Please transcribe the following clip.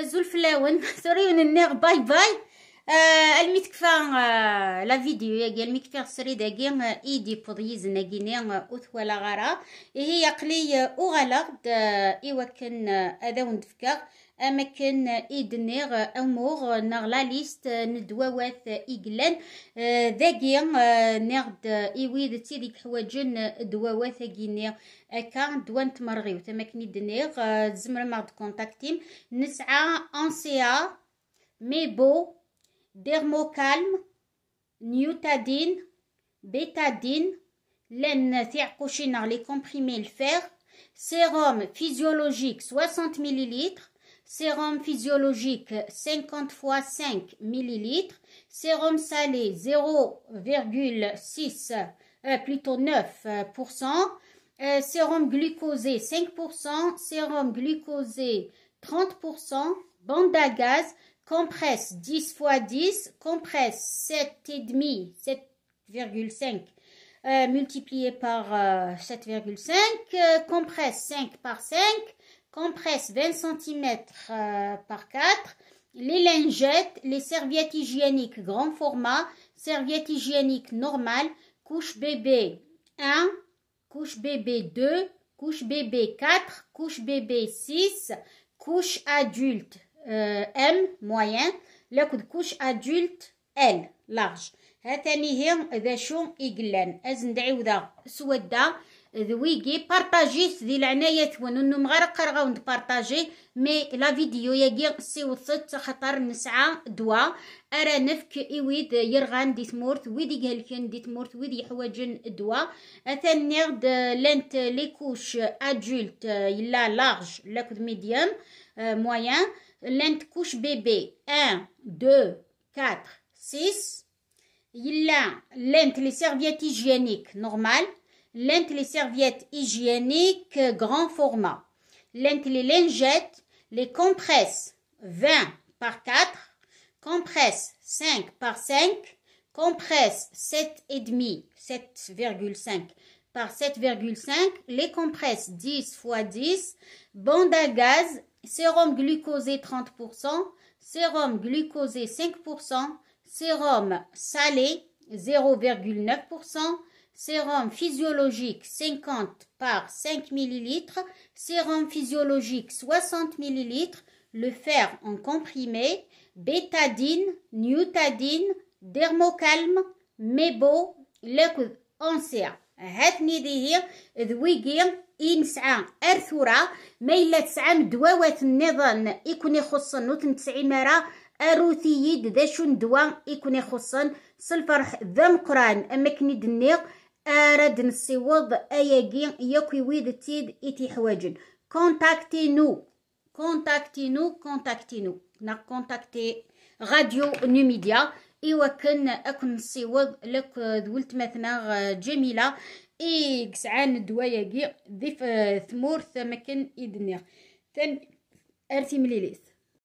الزول فلاون سوري النير باي باي آه المتكفى آه، لا فيديو ياكي المتكفى سري داكي ايدي بوديز ناكيني آه، وثولا غارا إيه، هي قلي آه، ايوا كان هذا دفكا اماكن ايدنيغ امور نغ لا ليست ندواوات ايقلان ذاكي نغد ايويد تيديك حواجن دواوات اكيني اكا دوان تمرغيو تماكن ايدنيغ تزمر مارد كونتاكتين نسعى انسيا بو dermocalme, Newtadine, bétadine, laine tiaqouchinar les comprimés le fer, sérum physiologique 60 ml, sérum physiologique 50 x 5 ml, sérum salé 0,6 euh, plutôt 9%, euh, sérum glucosé 5%, sérum glucosé 30%, bande à gaz compresse 10 fois 10, compresse 7,5, 7,5 euh, multiplié par 7,5, euh, euh, compresse 5 par 5, compresse 20 cm par 4, les lingettes, les serviettes hygiéniques grand format, serviettes hygiéniques normales, couche bébé 1, couche bébé 2, couche bébé 4, couche bébé 6, couche adulte ام موين لاكود كوش ادولت ال لارج ثاني هي ذا شو از ندعيو ذا سودا ذويكي بارطاجي سيدي العناية ثون انو قرغا غاوند بارطاجي مي لا فيديو ياكي وصلت خطر نسعى دوا ارا نفك ايويد يرغان دي تمورت ويدي قالكن دي تمورت ويدي حواجن دوا اثان لانت ليكوش ادولت يلا لارج لاكود ميديوم Euh, moyen, lent couche bébé 1, 2, 4, 6. Il a lent les serviettes hygiéniques normales, lente les serviettes hygiéniques euh, grand format, lent les lingettes, les compresses 20 par 4, compresses 5 par 5, compresse 7,5, 7,5 par 7,5, les compresses 10 x 10, bande à gaz sérum glucosé 30%, sérum glucosé 5%, sérum salé 0,9%, sérum physiologique 50 par 5 ml, sérum physiologique 60 ml, le fer en comprimé, bétadine, newtadine, dermocalme, mébo, lec en هاتني ديهي ذويقي إن سعى أرثورة ما إلا تسعى مدواوات النظام يكون يخصن وتن تسعمارة أروثيد ذا شون دوا يكون يخصن سلفرح ذا مقران أما كني دنيق أراد نصيوض أياقي يكوي ويد تيد إتي حواجن كونتاكتي نو كونتاكتي نو كونتاكتي نو نا كونتاكتي راديو نوميديا إوا كان أكن صوض لك دولت مثلا جميلة إيكس دوايا دواياكي ضيف ثمور ثمكن إدنيغ ثان أرتي مليليس